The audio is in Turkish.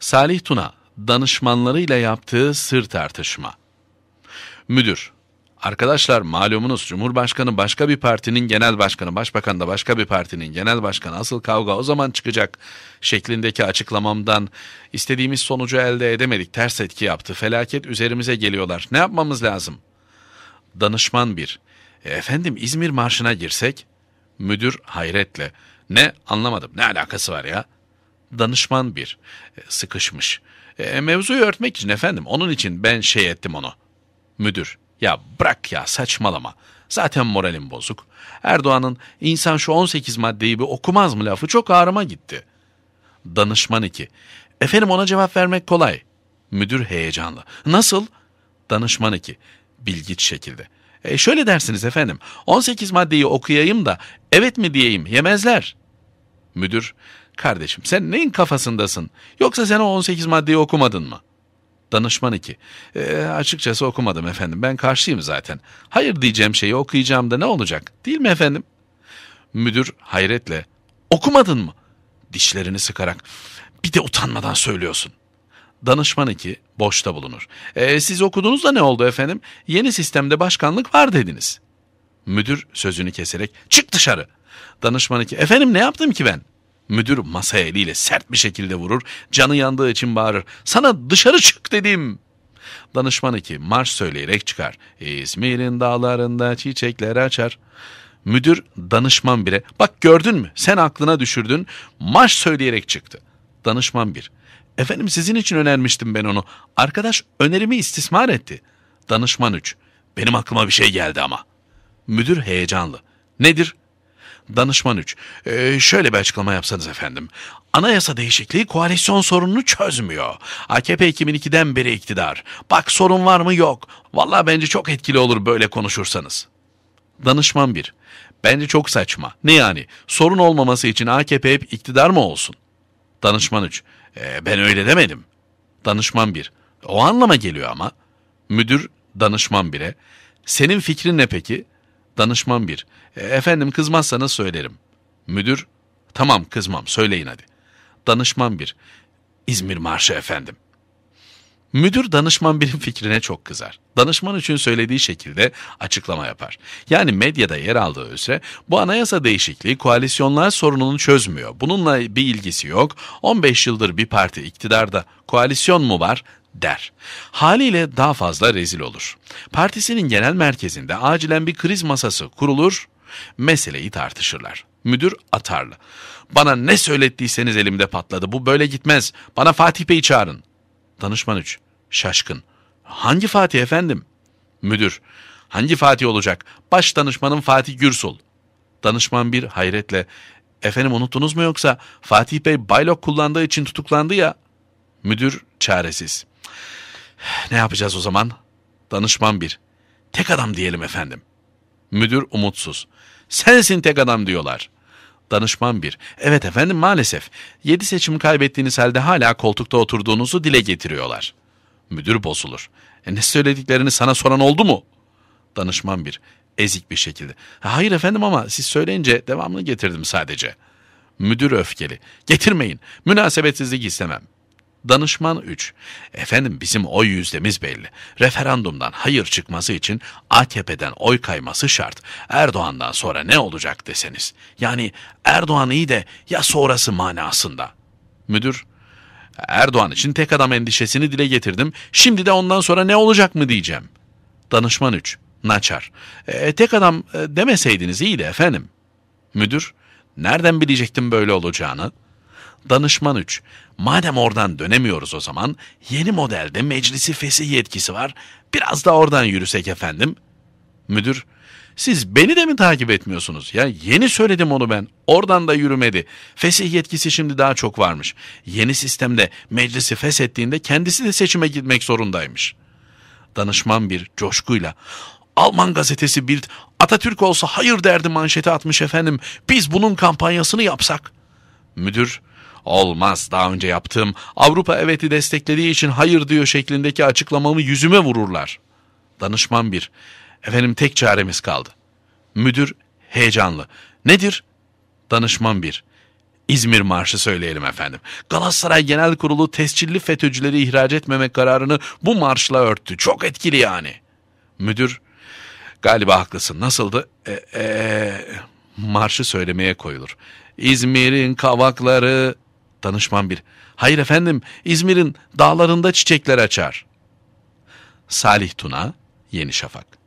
Salih Tuna, danışmanlarıyla yaptığı sır tartışma. Müdür, arkadaşlar malumunuz Cumhurbaşkanı başka bir partinin genel başkanı, başbakan da başka bir partinin genel başkanı, asıl kavga o zaman çıkacak şeklindeki açıklamamdan istediğimiz sonucu elde edemedik, ters etki yaptı, felaket üzerimize geliyorlar, ne yapmamız lazım? Danışman bir, e, efendim İzmir Marşı'na girsek? Müdür hayretle, ne anlamadım, ne alakası var ya?'' danışman bir e, sıkışmış. E, mevzuyu örtmek için efendim onun için ben şey ettim onu. Müdür ya bırak ya saçmalama. Zaten moralim bozuk. Erdoğan'ın insan şu 18 maddeyi bir okumaz mı lafı çok ağrıma gitti. Danışman 2. Efendim ona cevap vermek kolay. Müdür heyecanlı. Nasıl? Danışman 2. Bilgiç şekilde. E şöyle dersiniz efendim. 18 maddeyi okuyayım da evet mi diyeyim yemezler. Müdür Kardeşim sen neyin kafasındasın? Yoksa sen o 18 maddeyi okumadın mı? Danışman 2. E, ee, açıkçası okumadım efendim. Ben karşıyım zaten. Hayır diyeceğim şeyi okuyacağım da ne olacak? Değil mi efendim? Müdür hayretle. Okumadın mı? Dişlerini sıkarak. Bir de utanmadan söylüyorsun. Danışman 2 boşta bulunur. E, siz okudunuz da ne oldu efendim? Yeni sistemde başkanlık var dediniz. Müdür sözünü keserek çık dışarı. Danışman 2 efendim ne yaptım ki ben? Müdür masaya eliyle sert bir şekilde vurur, canı yandığı için bağırır. Sana dışarı çık dedim. Danışman iki, marş söyleyerek çıkar. İzmir'in dağlarında çiçekler açar. Müdür danışman bire bak gördün mü sen aklına düşürdün marş söyleyerek çıktı. Danışman bir. efendim sizin için önermiştim ben onu arkadaş önerimi istismar etti. Danışman üç. benim aklıma bir şey geldi ama. Müdür heyecanlı nedir Danışman 3. Ee, şöyle bir açıklama yapsanız efendim. Anayasa değişikliği koalisyon sorununu çözmüyor. AKP 2002'den beri iktidar. Bak sorun var mı yok. Valla bence çok etkili olur böyle konuşursanız. Danışman 1. Bence çok saçma. Ne yani? Sorun olmaması için AKP hep iktidar mı olsun? Danışman 3. Ee, ben öyle demedim. Danışman 1. O anlama geliyor ama. Müdür danışman 1'e. Senin fikrin ne peki? Danışman bir. E, efendim kızmazsanız söylerim. Müdür. Tamam kızmam söyleyin hadi. Danışman bir. İzmir Marşı efendim. Müdür danışman birin fikrine çok kızar. Danışman için söylediği şekilde açıklama yapar. Yani medyada yer aldığı üzere bu anayasa değişikliği koalisyonlar sorununu çözmüyor. Bununla bir ilgisi yok. 15 yıldır bir parti iktidarda koalisyon mu var der. Haliyle daha fazla rezil olur. Partisinin genel merkezinde acilen bir kriz masası kurulur, meseleyi tartışırlar. Müdür atarlı. Bana ne söylettiyseniz elimde patladı. Bu böyle gitmez. Bana Fatih Bey'i çağırın. Danışman 3. Şaşkın. Hangi Fatih efendim? Müdür. Hangi Fatih olacak? Baş danışmanım Fatih Gürsul. Danışman bir hayretle. Efendim unuttunuz mu yoksa Fatih Bey baylok kullandığı için tutuklandı ya. Müdür çaresiz. Ne yapacağız o zaman? Danışman bir. Tek adam diyelim efendim. Müdür umutsuz. Sensin tek adam diyorlar. Danışman bir. Evet efendim maalesef. Yedi seçim kaybettiğiniz halde hala koltukta oturduğunuzu dile getiriyorlar. Müdür bozulur. E ne söylediklerini sana soran oldu mu? Danışman bir. Ezik bir şekilde. hayır efendim ama siz söyleyince devamını getirdim sadece. Müdür öfkeli. Getirmeyin. Münasebetsizlik istemem. Danışman 3. Efendim bizim oy yüzdemiz belli. Referandumdan hayır çıkması için AKP'den oy kayması şart. Erdoğan'dan sonra ne olacak deseniz. Yani Erdoğan iyi de ya sonrası manasında. Müdür, Erdoğan için tek adam endişesini dile getirdim. Şimdi de ondan sonra ne olacak mı diyeceğim. Danışman 3. Naçar. E, tek adam e, demeseydiniz iyi de efendim. Müdür, nereden bilecektim böyle olacağını?'' Danışman 3. Madem oradan dönemiyoruz o zaman yeni modelde meclisi fesih yetkisi var. Biraz da oradan yürüsek efendim. Müdür siz beni de mi takip etmiyorsunuz? Ya yeni söyledim onu ben. Oradan da yürümedi. Fesih yetkisi şimdi daha çok varmış. Yeni sistemde meclisi feshettiğinde kendisi de seçime gitmek zorundaymış. Danışman bir coşkuyla Alman gazetesi Bild Atatürk olsa hayır derdi manşeti atmış efendim. Biz bunun kampanyasını yapsak. Müdür Olmaz daha önce yaptığım Avrupa evet'i desteklediği için hayır diyor şeklindeki açıklamamı yüzüme vururlar. Danışman bir. Efendim tek çaremiz kaldı. Müdür heyecanlı. Nedir? Danışman bir. İzmir Marşı söyleyelim efendim. Galatasaray Genel Kurulu tescilli FETÖ'cüleri ihraç etmemek kararını bu marşla örttü. Çok etkili yani. Müdür, galiba haklısın. Nasıldı? E, e, marşı söylemeye koyulur. İzmir'in kavakları Danışman bir, hayır efendim İzmir'in dağlarında çiçekler açar. Salih Tuna, Yeni Şafak